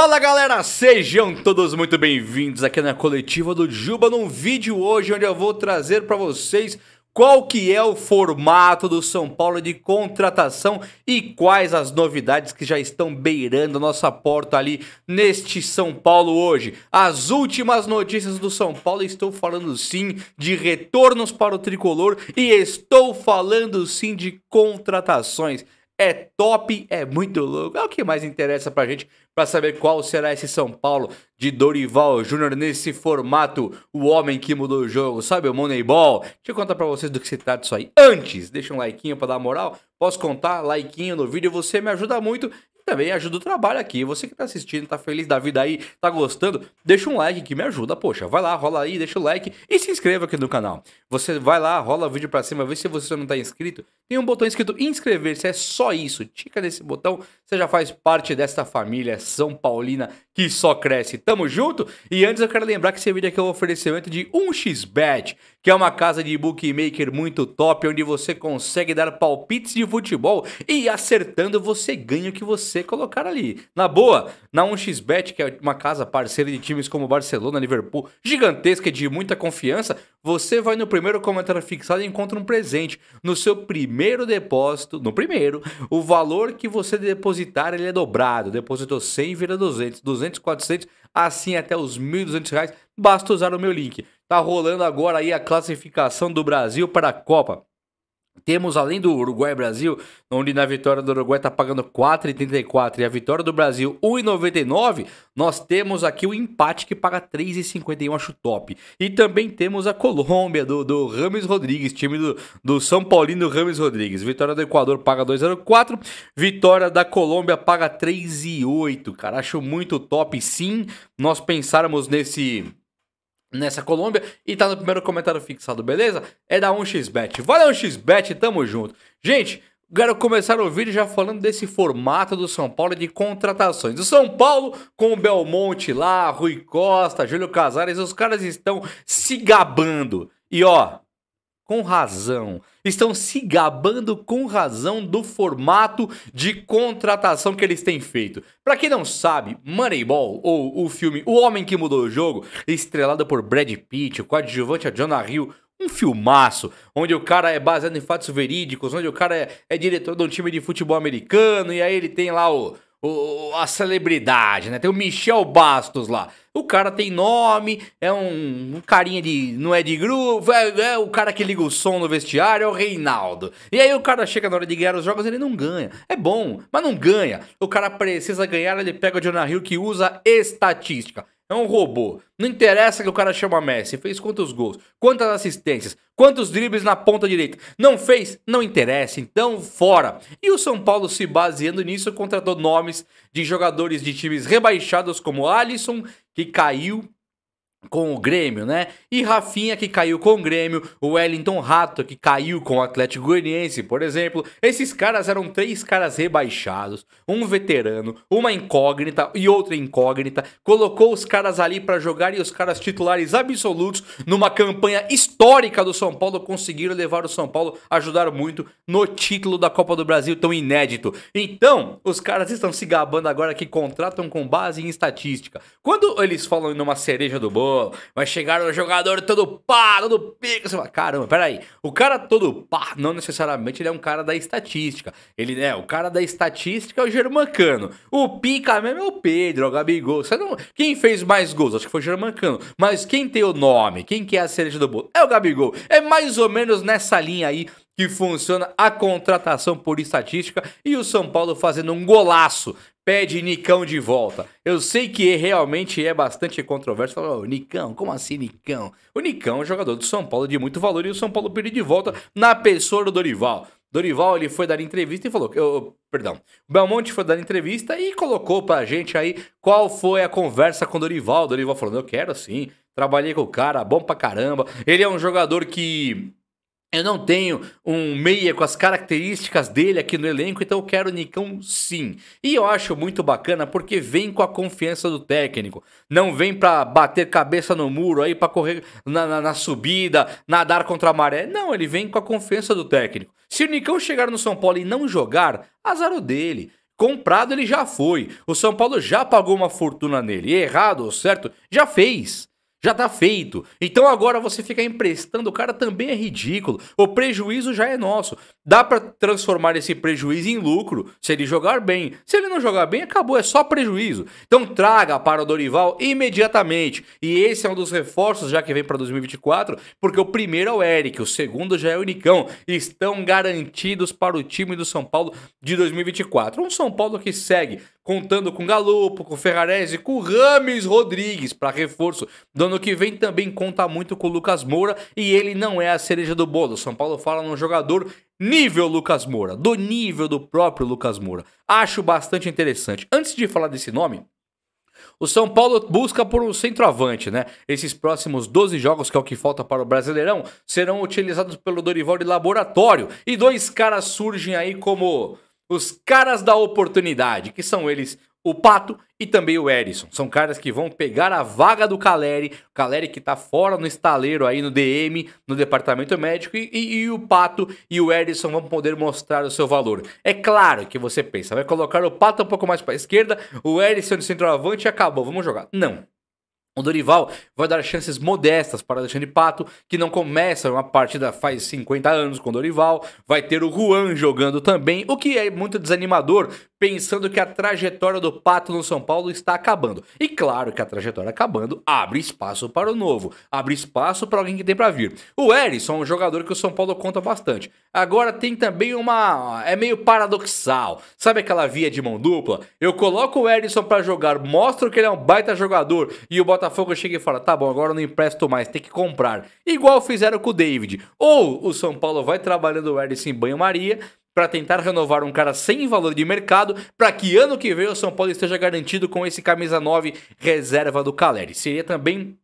Fala galera, sejam todos muito bem-vindos aqui na coletiva do Juba num vídeo hoje onde eu vou trazer para vocês qual que é o formato do São Paulo de contratação e quais as novidades que já estão beirando a nossa porta ali neste São Paulo hoje. As últimas notícias do São Paulo, estou falando sim de retornos para o tricolor e estou falando sim de contratações é top, é muito louco. É o que mais interessa pra gente para saber qual será esse São Paulo de Dorival Júnior nesse formato, o homem que mudou o jogo, sabe o Moneyball? Deixa eu contar para vocês do que se trata isso aí. Antes, deixa um like para dar moral. Posso contar? Like no vídeo, você me ajuda muito também ajuda o trabalho aqui. Você que tá assistindo, tá feliz da vida aí, tá gostando, deixa um like que me ajuda. Poxa, vai lá, rola aí, deixa o like e se inscreva aqui no canal. Você vai lá, rola o vídeo pra cima, vê se você não tá inscrito. Tem um botão escrito inscrever-se, é só isso. Tica nesse botão, você já faz parte desta família São Paulina que só cresce. Tamo junto? E antes eu quero lembrar que esse vídeo aqui é um oferecimento de 1xBet, que é uma casa de bookmaker muito top, onde você consegue dar palpites de futebol e acertando você ganha o que você colocar ali. Na boa, na 1xBet, que é uma casa parceira de times como Barcelona, Liverpool, gigantesca e de muita confiança, você vai no primeiro comentário fixado e encontra um presente. No seu primeiro primeiro depósito, no primeiro, o valor que você depositar ele é dobrado. Depositou 100 vira 200, 200, 400, assim até os 1.200 reais. Basta usar o meu link. Tá rolando agora aí a classificação do Brasil para a Copa. Temos, além do Uruguai e Brasil, onde na vitória do Uruguai está pagando 4,84 e a vitória do Brasil 1,99, nós temos aqui o empate que paga 3,51, acho top. E também temos a Colômbia, do, do Rames Rodrigues, time do, do São Paulino Rames Rodrigues. Vitória do Equador paga 2,04, vitória da Colômbia paga 3,8. Cara, acho muito top, sim, nós pensarmos nesse nessa Colômbia e tá no primeiro comentário fixado, beleza? É da 1xBet. Valeu 1xBet, tamo junto. Gente, Quero começar o vídeo já falando desse formato do São Paulo de contratações. O São Paulo, com o Belmonte lá, Rui Costa, Júlio Casares, os caras estão se gabando. E ó, com razão. Estão se gabando com razão do formato de contratação que eles têm feito. Para quem não sabe, Moneyball, ou o filme O Homem que Mudou o Jogo, estrelado por Brad Pitt, o coadjuvante a Jonah Hill, um filmaço, onde o cara é baseado em fatos verídicos, onde o cara é, é diretor de um time de futebol americano, e aí ele tem lá o o, a celebridade, né? Tem o Michel Bastos lá. O cara tem nome, é um, um carinha de. não é de grupo, é, é, o cara que liga o som no vestiário, é o Reinaldo. E aí o cara chega na hora de ganhar os jogos, ele não ganha. É bom, mas não ganha. O cara precisa ganhar, ele pega o Jonah Hill que usa estatística. É um robô. Não interessa que o cara chama Messi. Fez quantos gols? Quantas assistências? Quantos dribles na ponta direita? Não fez? Não interessa. Então, fora. E o São Paulo, se baseando nisso, contratou nomes de jogadores de times rebaixados como Alisson, que caiu com o Grêmio, né? E Rafinha que caiu com o Grêmio, o Wellington Rato que caiu com o Atlético Goianiense, por exemplo. Esses caras eram três caras rebaixados, um veterano, uma incógnita e outra incógnita. Colocou os caras ali para jogar e os caras titulares absolutos numa campanha histórica do São Paulo conseguiram levar o São Paulo ajudar muito no título da Copa do Brasil tão inédito. Então, os caras estão se gabando agora que contratam com base em estatística. Quando eles falam numa cereja do bolo, Vai chegar o jogador todo pá, todo pica. Você fala, caramba, peraí. O cara todo pá, não necessariamente ele é um cara da estatística. Ele é, o cara da estatística é o Germancano. O pica mesmo é o Pedro, é o Gabigol. Você não, quem fez mais gols? Acho que foi o Germancano. Mas quem tem o nome? Quem que é a cereja do bolo? É o Gabigol. É mais ou menos nessa linha aí que funciona a contratação por estatística e o São Paulo fazendo um golaço pede Nicão de volta. Eu sei que realmente é bastante controverso. Falou oh, Nicão, como assim Nicão? O Nicão é um jogador do São Paulo de muito valor e o São Paulo pediu de volta na pessoa do Dorival. Dorival ele foi dar entrevista e falou, eu, perdão, Belmonte foi dar entrevista e colocou pra gente aí qual foi a conversa com Dorival. Dorival falando, eu quero sim, trabalhei com o cara, bom pra caramba. Ele é um jogador que eu não tenho um meia com as características dele aqui no elenco, então eu quero o Nicão sim. E eu acho muito bacana porque vem com a confiança do técnico. Não vem para bater cabeça no muro aí para correr na, na, na, subida, nadar contra a maré. Não, ele vem com a confiança do técnico. Se o Nicão chegar no São Paulo e não jogar, azar o dele. Comprado ele já foi. O São Paulo já pagou uma fortuna nele. E errado ou certo, já fez. Já tá feito. Então agora você ficar emprestando o cara também é ridículo. O prejuízo já é nosso. Dá para transformar esse prejuízo em lucro se ele jogar bem. Se ele não jogar bem, acabou, é só prejuízo. Então traga para o Dorival imediatamente. E esse é um dos reforços já que vem para 2024, porque o primeiro é o Eric, o segundo já é o Nicão. Estão garantidos para o time do São Paulo de 2024. Um São Paulo que segue contando com Galopo, com Ferrarese, com Rames Rodrigues para reforço. Do ano que vem também conta muito com o Lucas Moura e ele não é a cereja do bolo. São Paulo fala num jogador nível Lucas Moura, do nível do próprio Lucas Moura. Acho bastante interessante. Antes de falar desse nome, o São Paulo busca por um centroavante, né? Esses próximos 12 jogos, que é o que falta para o Brasileirão, serão utilizados pelo Dorival de laboratório. E dois caras surgem aí como os caras da oportunidade, que são eles o Pato e também o Edison. São caras que vão pegar a vaga do Caleri, Caleri que tá fora no estaleiro aí no DM, no departamento médico, e, e, e, o Pato e o Edison vão poder mostrar o seu valor. É claro que você pensa, vai colocar o Pato um pouco mais para esquerda, o Edison de centroavante e acabou, vamos jogar. Não. O Dorival vai dar chances modestas para Alexandre Pato, que não começa uma partida faz 50 anos com o Dorival. Vai ter o Juan jogando também, o que é muito desanimador, pensando que a trajetória do Pato no São Paulo está acabando. E claro que a trajetória acabando abre espaço para o novo, abre espaço para alguém que tem para vir. O Erisson é um jogador que o São Paulo conta bastante. Agora tem também uma. É meio paradoxal. Sabe aquela via de mão dupla? Eu coloco o Erisson para jogar, mostro que ele é um baita jogador e o Botafogo Botafogo chega e fala: tá bom, agora não empresto mais, tem que comprar. Igual fizeram com o David. Ou o São Paulo vai trabalhando o Ederson em banho-maria para tentar renovar um cara sem valor de mercado, para que ano que vem o São Paulo esteja garantido com esse camisa 9 reserva do Caleri. Seria também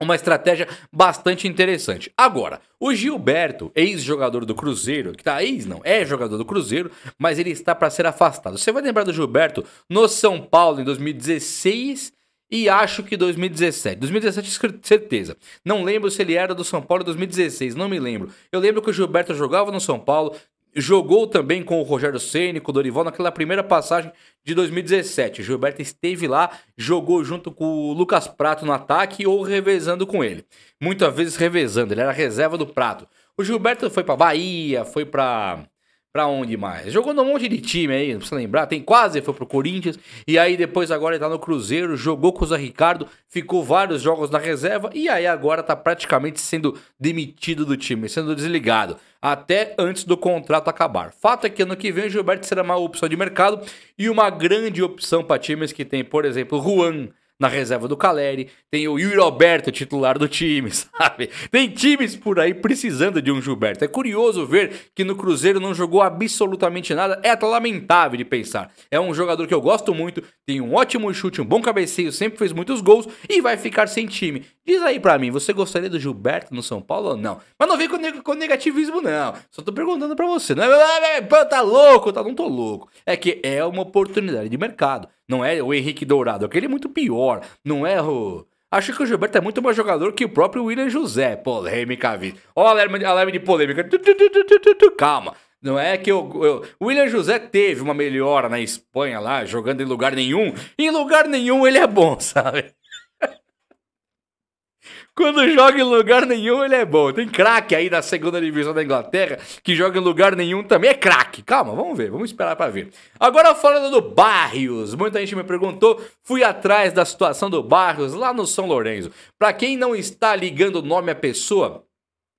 uma estratégia bastante interessante. Agora, o Gilberto, ex-jogador do Cruzeiro, que tá ex não, é jogador do Cruzeiro, mas ele está para ser afastado. Você vai lembrar do Gilberto no São Paulo em 2016 e acho que 2017. 2017, certeza. Não lembro se ele era do São Paulo 2016, não me lembro. Eu lembro que o Gilberto jogava no São Paulo, jogou também com o Rogério Ceni, com o Dorival naquela primeira passagem de 2017. O Gilberto esteve lá, jogou junto com o Lucas Prato no ataque ou revezando com ele. Muitas vezes revezando, ele era reserva do Prato. O Gilberto foi para Bahia, foi para Pra onde mais? Jogou num monte de time aí, não precisa lembrar. Tem quase foi pro Corinthians. E aí depois agora ele tá no Cruzeiro, jogou com o Zé Ricardo, ficou vários jogos na reserva. E aí agora tá praticamente sendo demitido do time, sendo desligado. Até antes do contrato acabar. Fato é que ano que vem o Gilberto será uma opção de mercado e uma grande opção para times que tem, por exemplo, Juan, na reserva do Caleri, tem o Yuri Alberto titular do time, sabe? Tem times por aí precisando de um Gilberto. É curioso ver que no Cruzeiro não jogou absolutamente nada, é até lamentável de pensar. É um jogador que eu gosto muito, tem um ótimo chute, um bom cabeceio, sempre fez muitos gols e vai ficar sem time. Diz aí para mim, você gostaria do Gilberto no São Paulo ou não? Mas não vem com, neg com negativismo não, só tô perguntando para você. Não é, tá louco, tá, não tô louco. É que é uma oportunidade de mercado. Não é o Henrique Dourado, aquele é muito pior. Não é o. Acho que o Gilberto é muito mais jogador que o próprio William José. Polêmica, vida. Ó, alarme, alarme de polêmica. Calma. Não é que o, o William José teve uma melhora na Espanha lá, jogando em lugar nenhum. Em lugar nenhum ele é bom, sabe? Quando joga em lugar nenhum, ele é bom. Tem craque aí da segunda divisão da Inglaterra que joga em lugar nenhum também. É craque. Calma, vamos ver, vamos esperar para ver. Agora falando do Barrios. Muita gente me perguntou, fui atrás da situação do Barrios lá no São Lourenço. Para quem não está ligando o nome à pessoa,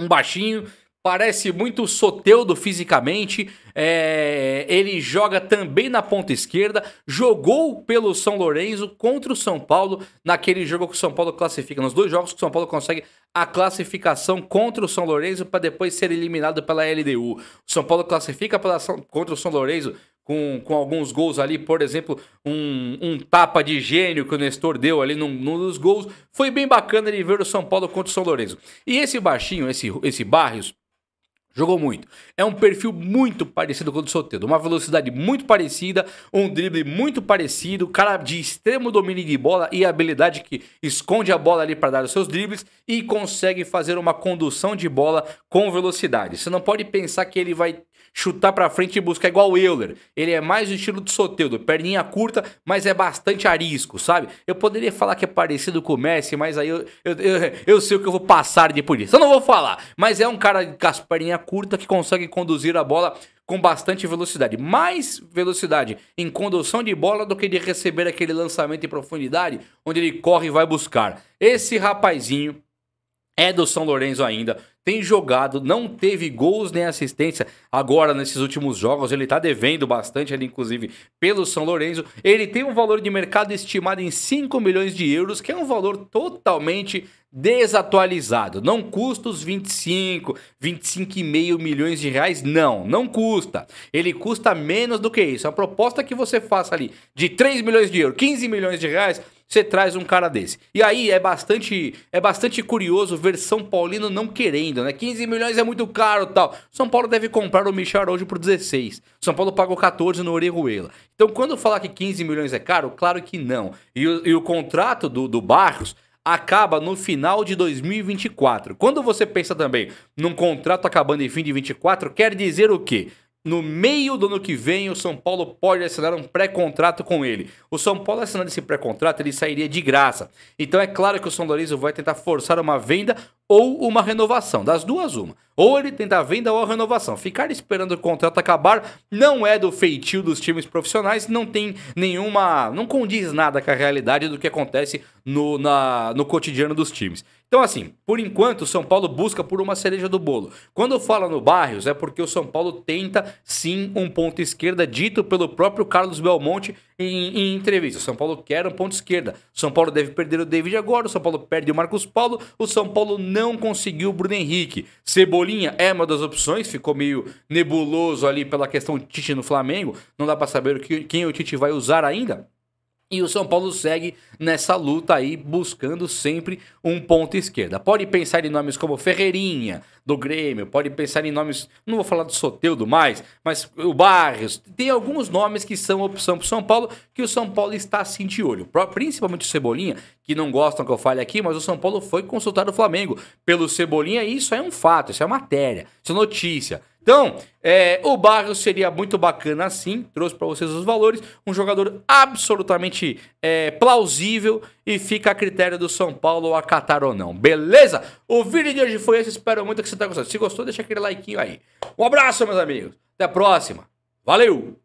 um baixinho Parece muito soteudo fisicamente. É, ele joga também na ponta esquerda. Jogou pelo São Lourenço contra o São Paulo naquele jogo que o São Paulo classifica. Nos dois jogos que o São Paulo consegue a classificação contra o São Lourenço para depois ser eliminado pela LDU. O São Paulo classifica pela, contra o São Lourenço com, com alguns gols ali, por exemplo, um, um tapa de gênio que o Nestor deu ali num, num dos gols. Foi bem bacana ele ver o São Paulo contra o São Lourenço. E esse baixinho, esse, esse Barrios, Jogou muito. É um perfil muito parecido com o do Soteldo. Uma velocidade muito parecida, um drible muito parecido, cara de extremo domínio de bola e habilidade que esconde a bola ali para dar os seus dribles e consegue fazer uma condução de bola com velocidade. Você não pode pensar que ele vai chutar para frente e buscar igual o Euler. Ele é mais o estilo de Soteudo, perninha curta, mas é bastante arisco, sabe? Eu poderia falar que é parecido com o Messi, mas aí eu, eu, eu, eu sei o que eu vou passar por isso. Eu não vou falar, mas é um cara com perninha curta que consegue conduzir a bola com bastante velocidade. Mais velocidade em condução de bola do que de receber aquele lançamento em profundidade, onde ele corre e vai buscar. Esse rapazinho é do São Lourenço ainda tem jogado, não teve gols nem assistência. Agora, nesses últimos jogos, ele está devendo bastante ali, inclusive, pelo São Lourenço. Ele tem um valor de mercado estimado em 5 milhões de euros, que é um valor totalmente desatualizado. Não custa os 25, 25,5 milhões de reais, não, não custa. Ele custa menos do que isso. A proposta que você faça ali de 3 milhões de euros, 15 milhões de reais, você traz um cara desse. E aí é bastante é bastante curioso ver São Paulino não querendo ainda, né? 15 milhões é muito caro tal. São Paulo deve comprar o Michel hoje por 16. São Paulo pagou 14 no Orihuela. Então, quando falar que 15 milhões é caro, claro que não. E o, e o contrato do, do Barros acaba no final de 2024. Quando você pensa também num contrato acabando em fim de 24, quer dizer o quê? No meio do ano que vem, o São Paulo pode assinar um pré-contrato com ele. O São Paulo assinando esse pré-contrato, ele sairia de graça. Então é claro que o São Lourenço vai tentar forçar uma venda ou uma renovação. Das duas, uma. Ou ele tenta tá a venda ou a renovação. Ficar esperando o contrato acabar não é do feitio dos times profissionais, não tem nenhuma. não condiz nada com a realidade do que acontece no, na, no cotidiano dos times. Então, assim, por enquanto, o São Paulo busca por uma cereja do bolo. Quando fala no Barrios, é porque o São Paulo tenta sim um ponto esquerda, dito pelo próprio Carlos Belmonte em, em entrevista. O São Paulo quer um ponto esquerda. O São Paulo deve perder o David agora, o São Paulo perde o Marcos Paulo, o São Paulo não conseguiu o Bruno Henrique. Cebolinha é uma das opções, ficou meio nebuloso ali pela questão do Tite no Flamengo. Não dá para saber quem o Tite vai usar ainda. E o São Paulo segue nessa luta aí, buscando sempre um ponto esquerda. Pode pensar em nomes como Ferreirinha, do Grêmio, pode pensar em nomes, não vou falar do Soteudo mais, mas o Barrios. Tem alguns nomes que são opção para o São Paulo, que o São Paulo está assim de olho. Principalmente o Cebolinha, que não gostam que eu fale aqui, mas o São Paulo foi consultado o Flamengo pelo Cebolinha, e isso é um fato, isso é matéria, isso é notícia. Então, é, o Barrios seria muito bacana assim, trouxe para vocês os valores, um jogador absolutamente é, plausível e fica a critério do São Paulo acatar ou não, beleza? O vídeo de hoje foi esse, espero muito que você tenha gostado. Se gostou, deixa aquele like aí. Um abraço, meus amigos, até a próxima, valeu!